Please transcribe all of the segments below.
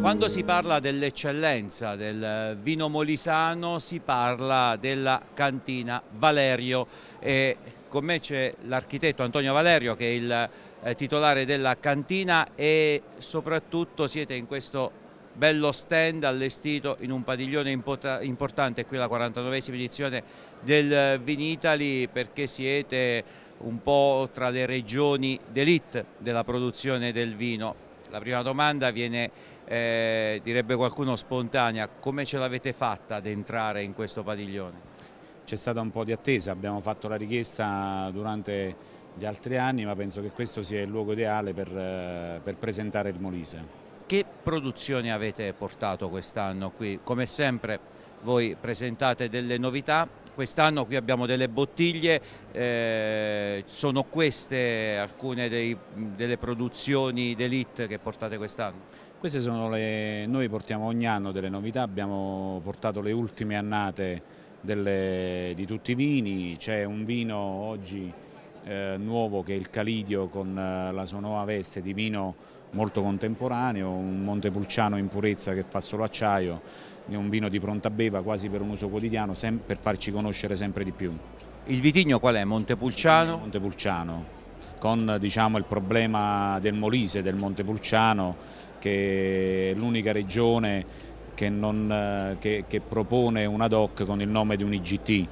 Quando si parla dell'eccellenza del vino molisano si parla della cantina Valerio e con me c'è l'architetto Antonio Valerio che è il eh, titolare della cantina e soprattutto siete in questo bello stand allestito in un padiglione importante, qui la 49esima edizione del Vinitali perché siete un po' tra le regioni d'elite della produzione del vino la prima domanda viene, eh, direbbe qualcuno, spontanea. Come ce l'avete fatta ad entrare in questo padiglione? C'è stata un po' di attesa, abbiamo fatto la richiesta durante gli altri anni, ma penso che questo sia il luogo ideale per, eh, per presentare il Molise. Che produzioni avete portato quest'anno qui? Come sempre voi presentate delle novità, Quest'anno qui abbiamo delle bottiglie, eh, sono queste alcune dei, delle produzioni d'elite che portate quest'anno? Queste sono le, noi portiamo ogni anno delle novità, abbiamo portato le ultime annate delle, di tutti i vini, c'è un vino oggi eh, nuovo che è il Calidio con eh, la sua nuova veste di vino molto contemporaneo, un Montepulciano in purezza che fa solo acciaio, un vino di pronta beva quasi per un uso quotidiano per farci conoscere sempre di più. Il vitigno qual è? Montepulciano? Montepulciano, con diciamo, il problema del Molise, del Montepulciano, che è l'unica regione che, non, che, che, propone una DOC con il nome di un IGT.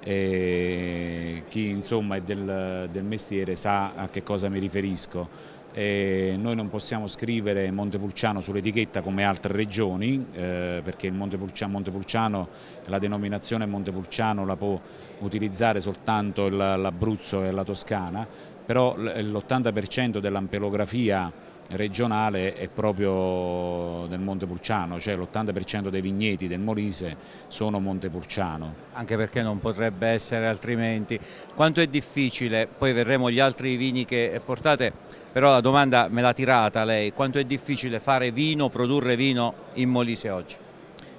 E chi insomma è del, del mestiere sa a che cosa mi riferisco eh, noi non possiamo scrivere Montepulciano sull'etichetta come altre regioni eh, perché il Montepulciano, Montepulciano, la denominazione Montepulciano la può utilizzare soltanto l'Abruzzo e la Toscana, però l'80% dell'ampelografia regionale è proprio del Montepulciano, cioè l'80% dei vigneti del Molise sono Montepulciano. Anche perché non potrebbe essere altrimenti. Quanto è difficile, poi verremo gli altri vini che portate, però la domanda me l'ha tirata lei, quanto è difficile fare vino, produrre vino in Molise oggi?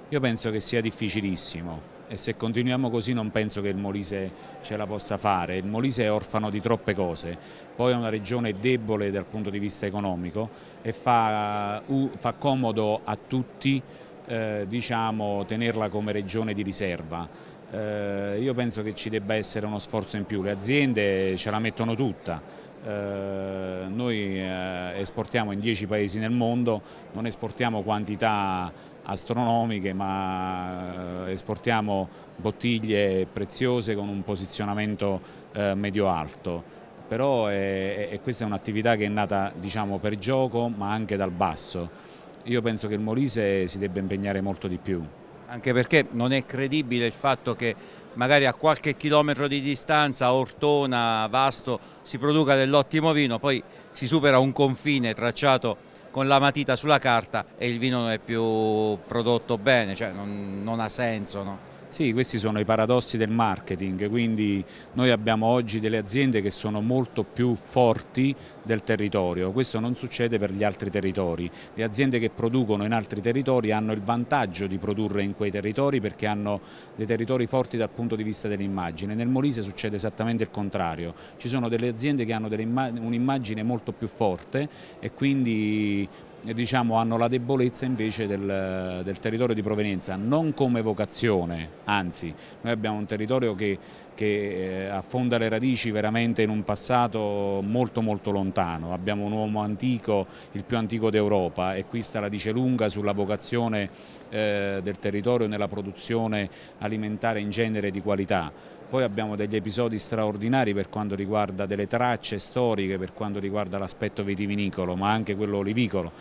Io penso che sia difficilissimo e se continuiamo così non penso che il Molise ce la possa fare, il Molise è orfano di troppe cose, poi è una regione debole dal punto di vista economico e fa, fa comodo a tutti eh, diciamo, tenerla come regione di riserva eh, io penso che ci debba essere uno sforzo in più, le aziende ce la mettono tutta, eh, noi eh, esportiamo in 10 paesi nel mondo, non esportiamo quantità astronomiche ma eh, esportiamo bottiglie preziose con un posizionamento eh, medio-alto però è, è, questa è un'attività che è nata diciamo, per gioco ma anche dal basso. Io penso che il Molise si debba impegnare molto di più anche perché non è credibile il fatto che magari a qualche chilometro di distanza, Ortona, Vasto, si produca dell'ottimo vino, poi si supera un confine tracciato con la matita sulla carta e il vino non è più prodotto bene, cioè non, non ha senso. No? Sì, questi sono i paradossi del marketing, quindi noi abbiamo oggi delle aziende che sono molto più forti del territorio, questo non succede per gli altri territori, le aziende che producono in altri territori hanno il vantaggio di produrre in quei territori perché hanno dei territori forti dal punto di vista dell'immagine, nel Molise succede esattamente il contrario, ci sono delle aziende che hanno un'immagine molto più forte e quindi eh, diciamo, hanno la debolezza invece del, del territorio di provenienza, non come vocazione, anzi noi abbiamo un territorio che che eh, affonda le radici veramente in un passato molto molto lontano. Abbiamo un uomo antico, il più antico d'Europa e qui sta la dice lunga sulla vocazione eh, del territorio nella produzione alimentare in genere di qualità. Poi abbiamo degli episodi straordinari per quanto riguarda delle tracce storiche, per quanto riguarda l'aspetto vitivinicolo, ma anche quello olivicolo.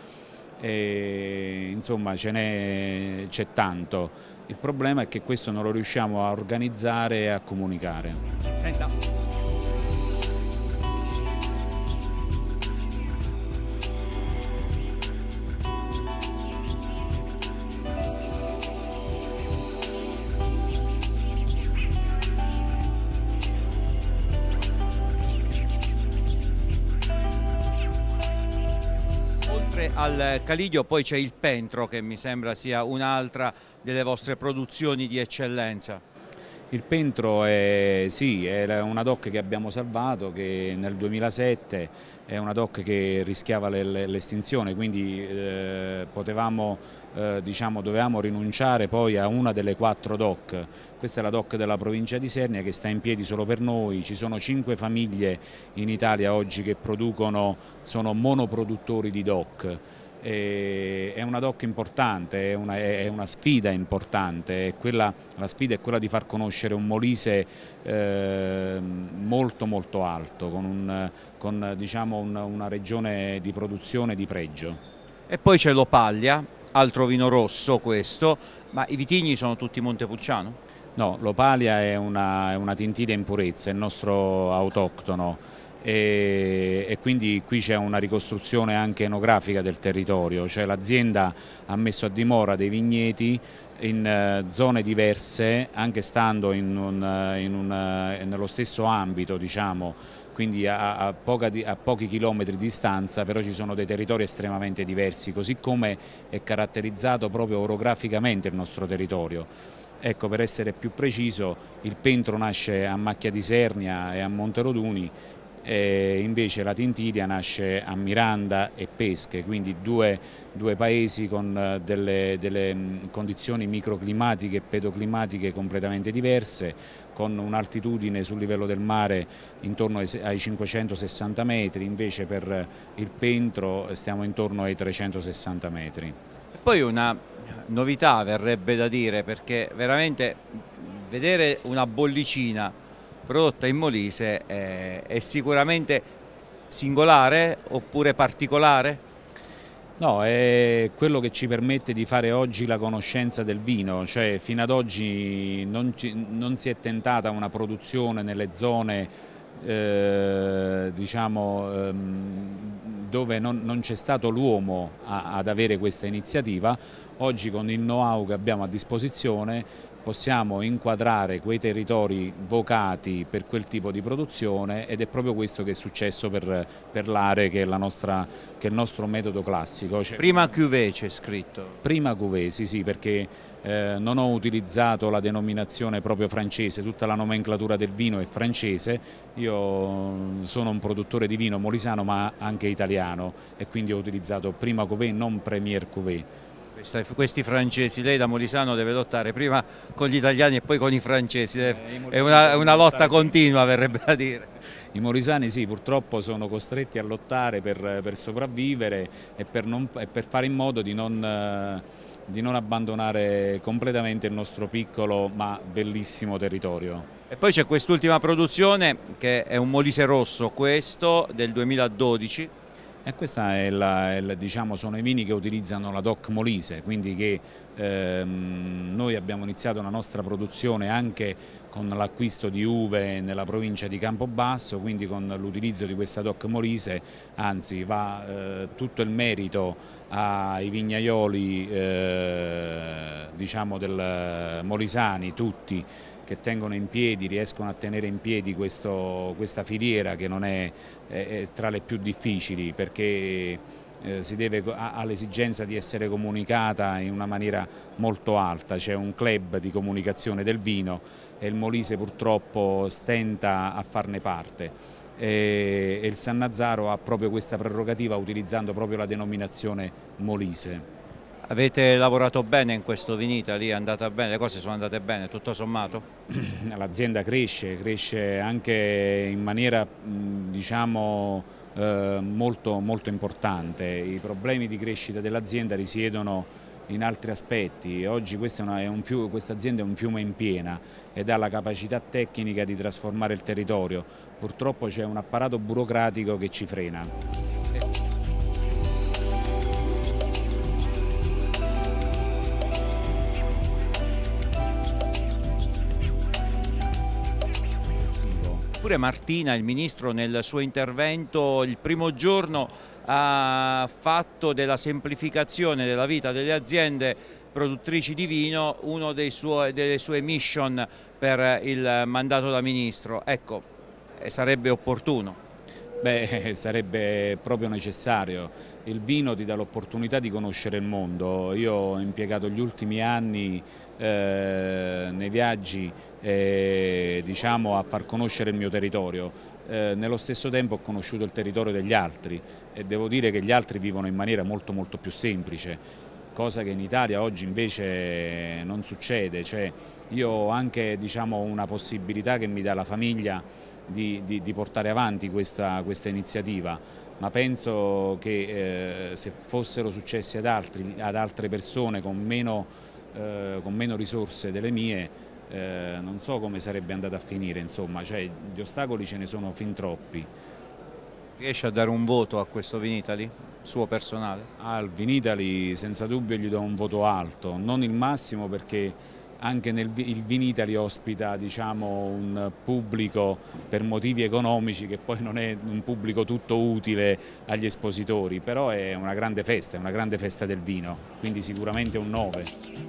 E, insomma ce n'è tanto il problema è che questo non lo riusciamo a organizzare e a comunicare. Senta. al Caliglio, poi c'è il Pentro che mi sembra sia un'altra delle vostre produzioni di eccellenza. Il Pentro è, sì, è, una doc che abbiamo salvato, che nel 2007 è una doc che rischiava l'estinzione, quindi eh, potevamo, eh, diciamo, dovevamo rinunciare poi a una delle quattro doc. Questa è la doc della provincia di Sernia che sta in piedi solo per noi, ci sono cinque famiglie in Italia oggi che producono, sono monoproduttori di doc è una doc importante, è una, è una sfida importante, quella, la sfida è quella di far conoscere un Molise eh, molto molto alto, con, un, con diciamo, un, una regione di produzione di pregio. E poi c'è l'Opaglia, altro vino rosso questo, ma i vitigni sono tutti Montepulciano? No, l'Opaglia è una, è una tintina in purezza, è il nostro autoctono e, quindi qui c'è una ricostruzione anche enografica del territorio, cioè l'azienda ha messo a dimora dei vigneti in eh, zone diverse, anche stando in un, eh, in un, eh, nello stesso ambito, diciamo, quindi a, a, poca, a, pochi chilometri di distanza, però ci sono dei territori estremamente diversi, così come è caratterizzato proprio orograficamente il nostro territorio. Ecco, per essere più preciso, il Pentro nasce a Macchia di Sernia e a Monteroduni, e invece la Tintidia nasce a Miranda e Pesche, quindi due, due paesi con eh, delle, delle, mm, condizioni microclimatiche e pedoclimatiche completamente diverse, con un'altitudine sul livello del mare intorno ai 560 metri, invece per il Pentro stiamo intorno ai 360 metri. poi una novità verrebbe da dire, perché veramente vedere una bollicina prodotta in Molise è, eh, è sicuramente singolare oppure particolare? No, è quello che ci permette di fare oggi la conoscenza del vino, cioè fino ad oggi non, ci, non si è tentata una produzione nelle zone eh, diciamo, ehm, dove non, non c'è stato l'uomo ad avere questa iniziativa, oggi con il know-how che abbiamo a disposizione possiamo inquadrare quei territori vocati per quel tipo di produzione ed è proprio questo che è successo per, per l'area che, che, è il nostro metodo classico. Cioè, prima cuvée c'è scritto. Prima cuvée, sì, sì, perché eh, non ho utilizzato la denominazione proprio francese, tutta la nomenclatura del vino è francese, io sono un produttore di vino molisano ma anche italiano e quindi ho utilizzato prima cuvée, non Premier cuvée. Questa, questi francesi, lei da Molisano deve lottare prima con gli italiani e poi con i francesi, eh, è una, una lotta continua verrebbe a dire. I morisani sì, purtroppo sono costretti a lottare per, per sopravvivere e per, non, e per, fare in modo di non, eh, di non abbandonare completamente il nostro piccolo ma bellissimo territorio. E poi c'è quest'ultima produzione che è un Molise Rosso, questo del 2012, e questi diciamo, sono i vini che utilizzano la DOC Molise, quindi che ehm, noi abbiamo iniziato la nostra produzione anche con l'acquisto di uve nella provincia di Campobasso, quindi con l'utilizzo di questa DOC Molise, anzi va eh, tutto il merito ai vignaioli eh, diciamo del eh, Molisani, tutti, che tengono in piedi, riescono a tenere in piedi questo, questa filiera che non è, è, è, tra le più difficili perché eh, si deve, ha, l'esigenza di essere comunicata in una maniera molto alta, c'è un club di comunicazione del vino e il Molise purtroppo stenta a farne parte e, il San Nazaro ha proprio questa prerogativa utilizzando proprio la denominazione Molise. Avete lavorato bene in questo Vinita, lì è andata bene, le cose sono andate bene, tutto sommato? L'azienda cresce, cresce anche in maniera diciamo, eh, molto, molto importante. I problemi di crescita dell'azienda risiedono in altri aspetti. Oggi questa, è una, è un fiume, questa azienda è un fiume in piena ed ha la capacità tecnica di trasformare il territorio. Purtroppo c'è un apparato burocratico che ci frena. Pure Martina, il Ministro, nel suo intervento il primo giorno ha fatto della semplificazione della vita delle aziende produttrici di vino una delle sue mission per il mandato da Ministro. Ecco, eh, sarebbe opportuno. Beh, sarebbe proprio necessario. Il vino ti dà l'opportunità di conoscere il mondo. Io ho impiegato gli ultimi anni eh, nei viaggi eh, diciamo, a far conoscere il mio territorio. Eh, nello stesso tempo ho conosciuto il territorio degli altri e devo dire che gli altri vivono in maniera molto molto più semplice cosa che in Italia oggi invece non succede, cioè io ho anche diciamo, una possibilità che mi dà la famiglia di, di, di portare avanti questa, questa, iniziativa, ma penso che eh, se fossero successi ad, altri, ad altre persone con meno, eh, con meno, risorse delle mie, eh, non so come sarebbe andata a finire, insomma, cioè, gli ostacoli ce ne sono fin troppi. Riesce a dare un voto a questo Vinitali? suo personale? Al Vinitali senza dubbio gli do un voto alto, non il massimo perché anche nel, il Vinitali ospita diciamo, un pubblico per motivi economici che poi non è un pubblico tutto utile agli espositori, però è una grande festa, è una grande festa del vino, quindi sicuramente un 9.